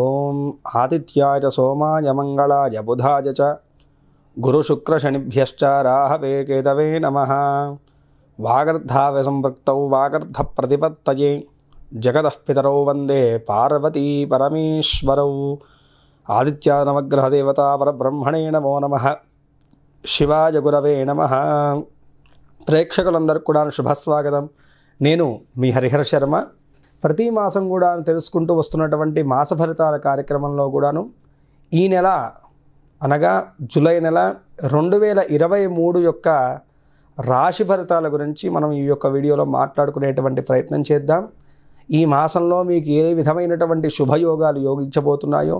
ఓం ఆదిత్యాయ సోమాయ మంగళాయ బుధాయ చ గురుశుక్రశనిభ్యశ్చ రాహవే కేతవే నమ వాగర్ధ ప్రతిపత్త జగదఃపితరౌ వందే పార్వతీ పరమేశ్వరౌ ఆదిత్యానవగ్రహదేవతాపరబ్రహ్మణే నమో నమ శివాయ గురవే నమ ప్రేక్షకులందరికీ కూడా శుభస్వాగతం నేను మీ హరిహర శర్మ ప్రతి మాసం కూడా తెలుసుకుంటూ వస్తున్నటువంటి మాస ఫలితాల కార్యక్రమంలో కూడాను ఈ నెల అనగా జూలై నెల రెండు వేల ఇరవై మూడు యొక్క రాశి ఫలితాల గురించి మనం ఈ యొక్క వీడియోలో మాట్లాడుకునేటువంటి ప్రయత్నం చేద్దాం ఈ మాసంలో మీకు ఏ విధమైనటువంటి శుభయోగాలు యోగించబోతున్నాయో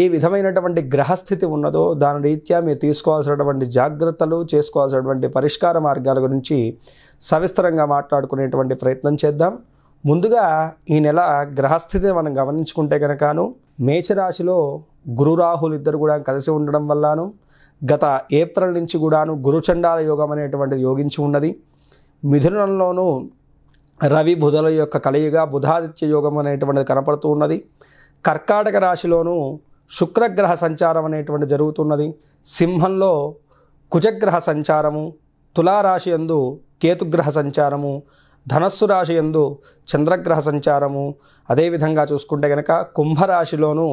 ఏ విధమైనటువంటి గ్రహస్థితి ఉన్నదో దాని రీత్యా మీరు తీసుకోవాల్సినటువంటి జాగ్రత్తలు చేసుకోవాల్సినటువంటి పరిష్కార మార్గాల గురించి సవిస్తరంగా మాట్లాడుకునేటువంటి ప్రయత్నం చేద్దాం ముందుగా ఈ నెల గ్రహస్థితిని మనం గమనించుకుంటే కనుకను మేషరాశిలో గురురాహులు ఇద్దరు కూడా కలిసి ఉండడం వల్లను గత ఏప్రిల్ నుంచి కూడాను గురుచండాల యోగం అనేటువంటిది యోగించి ఉన్నది మిథునంలోనూ రవి బుధల యొక్క కలయిగా బుధాదిత్య యోగం అనేటువంటిది కనపడుతూ ఉన్నది కర్కాటక రాశిలోనూ శుక్రగ్రహ సంచారం అనేటువంటి జరుగుతున్నది సింహంలో కుజగ్రహ సంచారము తులారాశి ఎందు కేతుగ్రహ సంచారము ధనస్సు రాశి ఎందు చంద్రగ్రహ సంచారము అదేవిధంగా చూసుకుంటే కనుక కుంభరాశిలోనూ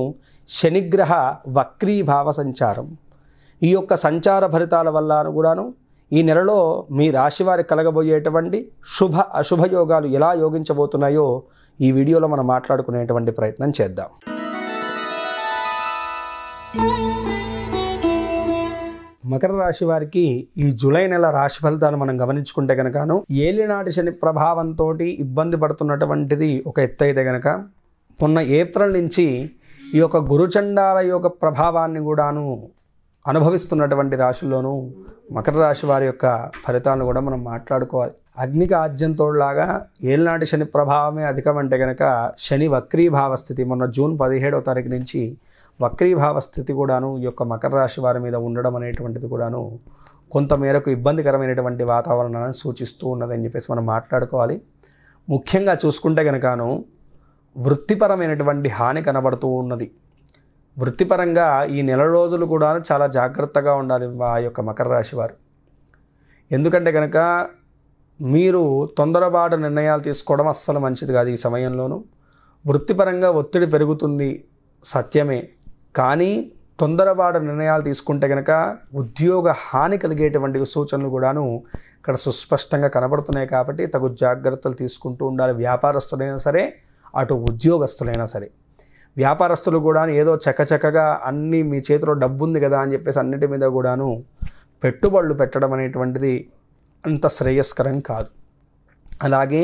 శనిగ్రహ వక్రీభావ సంచారం ఈ యొక్క సంచార ఫలితాల వల్ల కూడాను ఈ నెలలో మీ రాశి వారి కలగబోయేటువంటి శుభ అశుభ యోగాలు ఎలా యోగించబోతున్నాయో ఈ వీడియోలో మనం మాట్లాడుకునేటువంటి ప్రయత్నం చేద్దాం మకర రాశి వారికి ఈ జూలై నెల రాశి ఫలితాలు మనం గమనించుకుంటే గనకను ఏలినాటి శని ప్రభావంతో ఇబ్బంది పడుతున్నటువంటిది ఒక ఎత్తు అయితే గనక మొన్న ఏప్రిల్ నుంచి ఈ యొక్క గురుచండాల యొక్క ప్రభావాన్ని కూడాను అనుభవిస్తున్నటువంటి రాశుల్లోనూ మకర రాశి వారి యొక్క ఫలితాలను కూడా మనం మాట్లాడుకోవాలి అగ్నికి ఆద్యంతోడులాగా ఏలినాటి శని ప్రభావమే అధికమంటే గనక శని వక్రీభావ స్థితి మొన్న జూన్ పదిహేడవ తారీఖు నుంచి వక్రీభావ స్థితి కూడాను ఈ యొక్క మకర రాశి వారి మీద ఉండడం అనేటువంటిది కూడాను కొంతమేరకు ఇబ్బందికరమైనటువంటి వాతావరణాన్ని సూచిస్తూ ఉన్నదని చెప్పేసి మనం మాట్లాడుకోవాలి ముఖ్యంగా చూసుకుంటే కనుకను వృత్తిపరమైనటువంటి హాని కనబడుతూ ఉన్నది వృత్తిపరంగా ఈ నెల రోజులు కూడా చాలా జాగ్రత్తగా ఉండాలి ఆ యొక్క మకర రాశి వారు ఎందుకంటే కనుక మీరు తొందరపాటు నిర్ణయాలు తీసుకోవడం అస్సలు మంచిది కాదు ఈ సమయంలోనూ వృత్తిపరంగా ఒత్తిడి పెరుగుతుంది సత్యమే కానీ తొందరపాటు నిర్ణయాలు తీసుకుంటే కనుక ఉద్యోగ హాని కలిగేటువంటి సూచనలు కూడాను ఇక్కడ సుస్పష్టంగా కనబడుతున్నాయి కాబట్టి తగు జాగ్రత్తలు తీసుకుంటూ ఉండాలి వ్యాపారస్తులైనా సరే అటు ఉద్యోగస్తులైనా సరే వ్యాపారస్తులు కూడా ఏదో చక్కచక్కగా అన్నీ మీ చేతిలో డబ్బు ఉంది కదా అని చెప్పేసి అన్నిటి మీద కూడాను పెట్టుబడులు పెట్టడం అనేటువంటిది అంత శ్రేయస్కరం కాదు అలాగే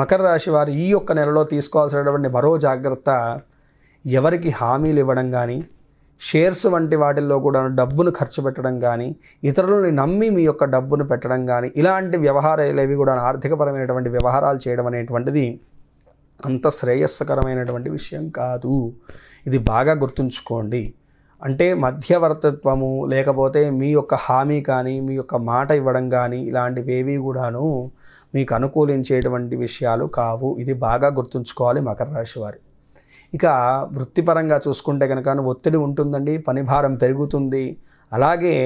మకర రాశి వారు ఈ యొక్క నెలలో తీసుకోవాల్సినటువంటి మరో జాగ్రత్త ఎవరికి హామీలు ఇవ్వడం కానీ షేర్స్ వంటి వాటిల్లో కూడా డబ్బును ఖర్చు పెట్టడం కానీ ఇతరులని నమ్మి మీ యొక్క డబ్బును పెట్టడం కానీ ఇలాంటి వ్యవహారాలు ఏవి కూడా ఆర్థికపరమైనటువంటి వ్యవహారాలు చేయడం అనేటువంటిది అంత శ్రేయస్కరమైనటువంటి విషయం కాదు ఇది బాగా గుర్తుంచుకోండి అంటే మధ్యవర్తత్వము లేకపోతే మీ యొక్క హామీ కానీ మీ యొక్క మాట ఇవ్వడం కానీ ఇలాంటివేవి కూడాను మీకు అనుకూలించేటువంటి విషయాలు కావు ఇది బాగా గుర్తుంచుకోవాలి మకర రాశి వారి ఇక వృత్తిపరంగా చూసుకుంటే కనుక ఒత్తిడి ఉంటుందండి పని భారం పెరుగుతుంది అలాగే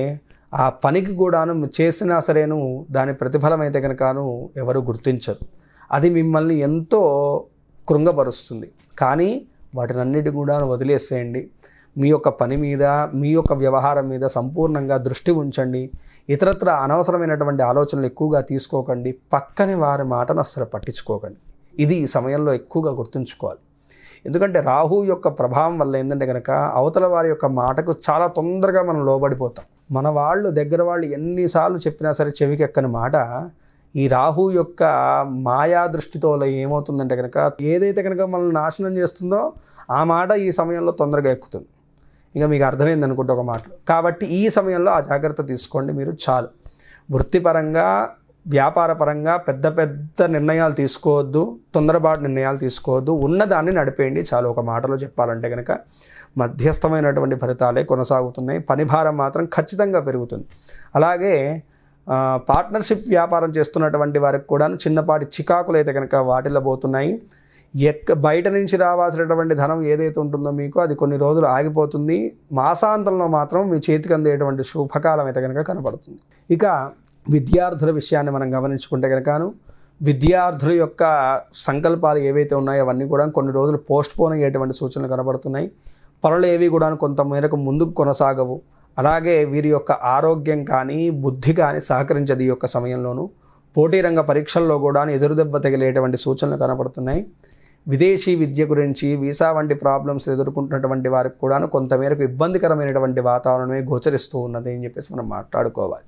ఆ పనికి కూడాను చేసినా సరేను దాని ప్రతిఫలం అయితే కనుకను ఎవరు గుర్తించరు అది మిమ్మల్ని ఎంతో కృంగపరుస్తుంది కానీ వాటినన్నిటి కూడా వదిలేసేయండి మీ యొక్క పని మీద మీ యొక్క వ్యవహారం మీద సంపూర్ణంగా దృష్టి ఉంచండి ఇతరత్ర అనవసరమైనటువంటి ఆలోచనలు ఎక్కువగా తీసుకోకండి పక్కని వారి మాటను అసలు పట్టించుకోకండి ఇది ఈ సమయంలో ఎక్కువగా గుర్తుంచుకోవాలి ఎందుకంటే రాహు యొక్క ప్రభావం వల్ల ఏంటంటే కనుక అవతల వారి యొక్క మాటకు చాలా తొందరగా మనం లోబడిపోతాం మన వాళ్ళు దగ్గర వాళ్ళు ఎన్నిసార్లు చెప్పినా సరే చెవికి ఎక్కని మాట ఈ రాహు యొక్క మాయా దృష్టితో ఏమవుతుందంటే కనుక ఏదైతే కనుక మనల్ని నాశనం చేస్తుందో ఆ మాట ఈ సమయంలో తొందరగా ఎక్కుతుంది ఇంకా మీకు అర్థమైంది అనుకుంటే ఒక మాటలు కాబట్టి ఈ సమయంలో ఆ జాగ్రత్త తీసుకోండి మీరు చాలు వృత్తిపరంగా వ్యాపారపరంగా పెద్ద పెద్ద నిర్ణయాలు తీసుకోవద్దు తొందరపాటు నిర్ణయాలు తీసుకోవద్దు ఉన్నదాన్ని నడిపేయండి చాలా ఒక మాటలో చెప్పాలంటే కనుక మధ్యస్థమైనటువంటి ఫలితాలే కొనసాగుతున్నాయి పనిభారం మాత్రం ఖచ్చితంగా పెరుగుతుంది అలాగే పార్ట్నర్షిప్ వ్యాపారం చేస్తున్నటువంటి వారికి కూడా చిన్నపాటి చికాకులు అయితే కనుక పోతున్నాయి ఎక్క బయట నుంచి రావాల్సినటువంటి ధనం ఏదైతే ఉంటుందో మీకు అది కొన్ని రోజులు ఆగిపోతుంది మాసాంతంలో మాత్రం మీ చేతికి అందేటువంటి శుభకాలం అయితే కనుక కనబడుతుంది ఇక విద్యార్థుల విషయాన్ని మనం గమనించుకుంటే కనుకను విద్యార్థుల యొక్క సంకల్పాలు ఏవైతే ఉన్నాయో అవన్నీ కూడా కొన్ని రోజులు పోస్ట్ పోన్ అయ్యేటువంటి సూచనలు కనబడుతున్నాయి పనులు ఏవి కూడా కొంత మేరకు ముందుకు కొనసాగవు అలాగే వీరి యొక్క ఆరోగ్యం కానీ బుద్ధి కానీ సహకరించదు ఈ యొక్క సమయంలోనూ పోటీ రంగ పరీక్షల్లో కూడా ఎదురుదెబ్బ తగిలేటువంటి సూచనలు కనబడుతున్నాయి విదేశీ విద్య గురించి వీసా వంటి ప్రాబ్లమ్స్ ఎదుర్కొంటున్నటువంటి వారికి కూడా కొంతమేరకు ఇబ్బందికరమైనటువంటి వాతావరణమే గోచరిస్తూ ఉన్నది అని చెప్పేసి మనం మాట్లాడుకోవాలి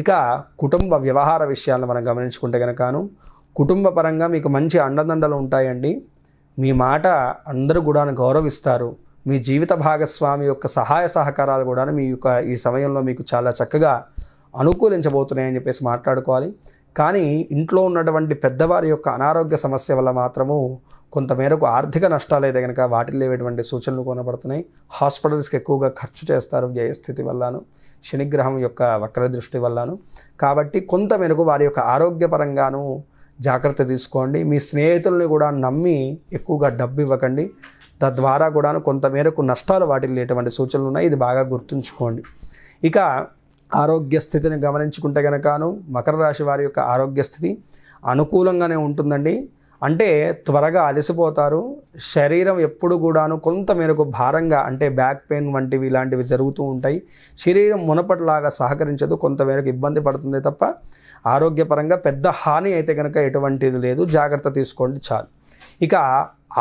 ఇక కుటుంబ వ్యవహార విషయాలను మనం గమనించుకుంటే కనుకను కుటుంబ పరంగా మీకు మంచి అండదండలు ఉంటాయండి మీ మాట అందరూ కూడా గౌరవిస్తారు మీ జీవిత భాగస్వామి యొక్క సహాయ సహకారాలు కూడా మీ యొక్క ఈ సమయంలో మీకు చాలా చక్కగా అనుకూలించబోతున్నాయని చెప్పేసి మాట్లాడుకోవాలి కానీ ఇంట్లో ఉన్నటువంటి పెద్దవారి యొక్క అనారోగ్య సమస్య వల్ల మాత్రము కొంతమేరకు ఆర్థిక నష్టాలు అయితే కనుక వాటిల్లో లేవేటువంటి సూచనలు కొనబడుతున్నాయి హాస్పిటల్స్కి ఎక్కువగా ఖర్చు చేస్తారు వ్యయస్థితి వల్లను శనిగ్రహం యొక్క వక్ర దృష్టి వల్లను కాబట్టి కొంత మేరకు వారి యొక్క ఆరోగ్యపరంగాను జాగ్రత్త తీసుకోండి మీ స్నేహితుల్ని కూడా నమ్మి ఎక్కువగా డబ్బు ఇవ్వకండి తద్వారా కొంత కొంతమేరకు నష్టాలు లేటువంటి సూచనలు ఉన్నాయి ఇది బాగా గుర్తుంచుకోండి ఇక ఆరోగ్య స్థితిని గమనించుకుంటే కనుకను మకర రాశి వారి యొక్క ఆరోగ్య స్థితి అనుకూలంగానే ఉంటుందండి అంటే త్వరగా అలసిపోతారు శరీరం ఎప్పుడు కూడాను కొంత మేరకు భారంగా అంటే బ్యాక్ పెయిన్ వంటివి ఇలాంటివి జరుగుతూ ఉంటాయి శరీరం మునపటిలాగా సహకరించదు కొంతమేరకు ఇబ్బంది పడుతుంది తప్ప ఆరోగ్యపరంగా పెద్ద హాని అయితే కనుక ఎటువంటిది లేదు జాగ్రత్త తీసుకోండి చాలు ఇక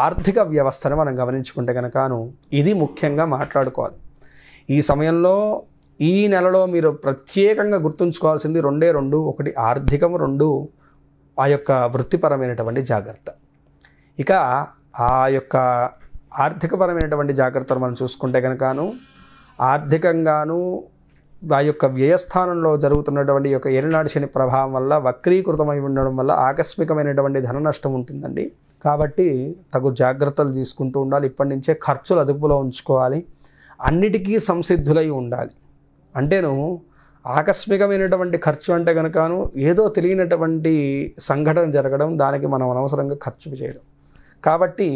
ఆర్థిక వ్యవస్థను మనం గమనించుకుంటే కనుకను ఇది ముఖ్యంగా మాట్లాడుకోవాలి ఈ సమయంలో ఈ నెలలో మీరు ప్రత్యేకంగా గుర్తుంచుకోవాల్సింది రెండే రెండు ఒకటి ఆర్థికం రెండు ఆ యొక్క వృత్తిపరమైనటువంటి జాగ్రత్త ఇక ఆ యొక్క ఆర్థికపరమైనటువంటి జాగ్రత్తలు మనం చూసుకుంటే కనుకను ఆర్థికంగాను ఆ యొక్క వ్యయస్థానంలో జరుగుతున్నటువంటి యొక్క ఏరునాడు శని ప్రభావం వల్ల వక్రీకృతమై ఉండడం వల్ల ఆకస్మికమైనటువంటి ధన నష్టం ఉంటుందండి కాబట్టి తగు జాగ్రత్తలు తీసుకుంటూ ఉండాలి ఇప్పటి నుంచే ఖర్చులు అదుపులో ఉంచుకోవాలి అన్నిటికీ సంసిద్ధులై ఉండాలి అంటేను ఆకస్మికమైనటువంటి ఖర్చు అంటే కనుకను ఏదో తెలియనటువంటి సంఘటన జరగడం దానికి మనం అనవసరంగా ఖర్చు చేయడం కాబట్టి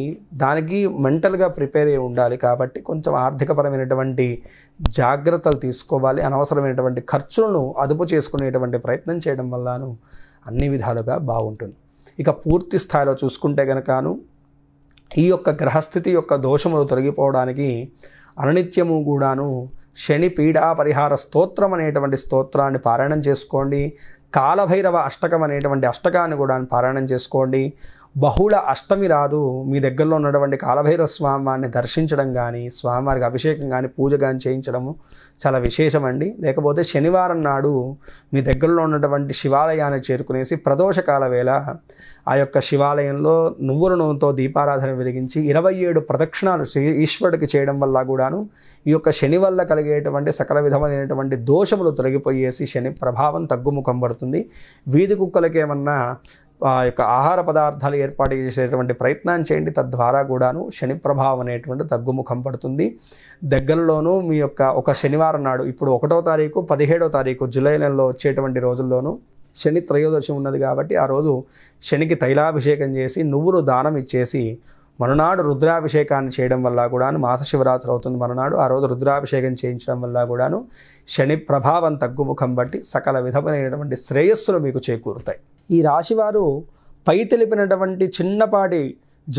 దానికి మెంటల్గా ప్రిపేర్ అయి ఉండాలి కాబట్టి కొంచెం ఆర్థికపరమైనటువంటి జాగ్రత్తలు తీసుకోవాలి అనవసరమైనటువంటి ఖర్చులను అదుపు చేసుకునేటువంటి ప్రయత్నం చేయడం వల్లను అన్ని విధాలుగా బాగుంటుంది ఇక పూర్తి స్థాయిలో చూసుకుంటే కనుకను ఈ యొక్క గ్రహస్థితి యొక్క దోషములు తొలగిపోవడానికి అననిత్యము కూడాను శని పీడా పరిహార స్తోత్రం అనేటువంటి స్తోత్రాన్ని పారాయణం చేసుకోండి కాలభైరవ అష్టకం అనేటువంటి అష్టకాన్ని కూడా పారాయణం చేసుకోండి బహుళ అష్టమి రాదు మీ దగ్గరలో ఉన్నటువంటి కాలభైరవ స్వామివారిని దర్శించడం కానీ స్వామివారికి అభిషేకం కానీ పూజ కానీ చేయించడము చాలా విశేషమండి లేకపోతే శనివారం నాడు మీ దగ్గరలో ఉన్నటువంటి శివాలయాన్ని చేరుకునేసి ప్రదోషకాల వేళ ఆ యొక్క శివాలయంలో నువ్వుల నూనెతో దీపారాధన వెలిగించి ఇరవై ఏడు ప్రదక్షిణాలు ఈశ్వరుడికి చేయడం వల్ల కూడాను ఈ యొక్క శని వల్ల కలిగేటువంటి సకల విధమైనటువంటి దోషములు తొలగిపోయేసి శని ప్రభావం తగ్గుముఖం పడుతుంది వీధి కుక్కలకేమన్నా ఆ యొక్క ఆహార పదార్థాలు ఏర్పాటు చేసేటువంటి ప్రయత్నాన్ని చేయండి తద్వారా కూడాను శని ప్రభావం అనేటువంటి తగ్గుముఖం పడుతుంది దగ్గరలోనూ మీ యొక్క ఒక శనివారం నాడు ఇప్పుడు ఒకటో తారీఖు పదిహేడో తారీఖు జూలై నెలలో వచ్చేటువంటి రోజుల్లోనూ శని త్రయోదశి ఉన్నది కాబట్టి ఆ రోజు శనికి తైలాభిషేకం చేసి నువ్వులు దానం ఇచ్చేసి మరునాడు రుద్రాభిషేకాన్ని చేయడం వల్ల కూడాను మాస శివరాత్రి అవుతుంది మరునాడు ఆ రోజు రుద్రాభిషేకం చేయించడం వల్ల కూడాను శని ప్రభావం తగ్గుముఖం బట్టి సకల విధమైనటువంటి శ్రేయస్సులు మీకు చేకూరుతాయి ఈ రాశివారు పై తెలిపినటువంటి చిన్నపాటి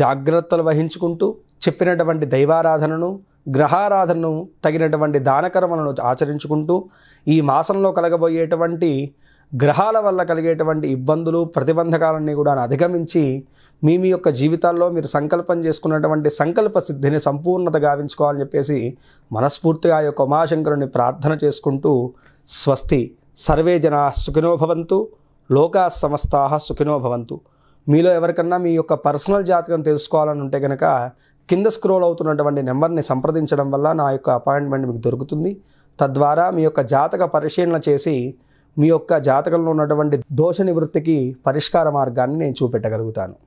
జాగ్రత్తలు వహించుకుంటూ చెప్పినటువంటి దైవారాధనను గ్రహారాధనను తగినటువంటి దానకర్మలను ఆచరించుకుంటూ ఈ మాసంలో కలగబోయేటువంటి గ్రహాల వల్ల కలిగేటువంటి ఇబ్బందులు ప్రతిబంధకాలన్నీ కూడా అధిగమించి మీ మీ యొక్క జీవితాల్లో మీరు సంకల్పం చేసుకున్నటువంటి సంకల్ప సిద్ధిని సంపూర్ణత గావించుకోవాలని చెప్పేసి మనస్ఫూర్తిగా యొక్క ఉమాశంకరుని ప్రార్థన చేసుకుంటూ స్వస్తి సర్వే జనా సుఖినోభవంతు లోకా సమస్తా సుఖినో భవంతు మీలో ఎవరికన్నా మీ యొక్క పర్సనల్ జాతకం తెలుసుకోవాలని ఉంటే కనుక కింద స్క్రోల్ అవుతున్నటువంటి నెంబర్ని సంప్రదించడం వల్ల నా యొక్క అపాయింట్మెంట్ మీకు దొరుకుతుంది తద్వారా మీ యొక్క జాతక పరిశీలన చేసి మీ యొక్క జాతకంలో ఉన్నటువంటి దోష నివృత్తికి పరిష్కార మార్గాన్ని నేను చూపెట్టగలుగుతాను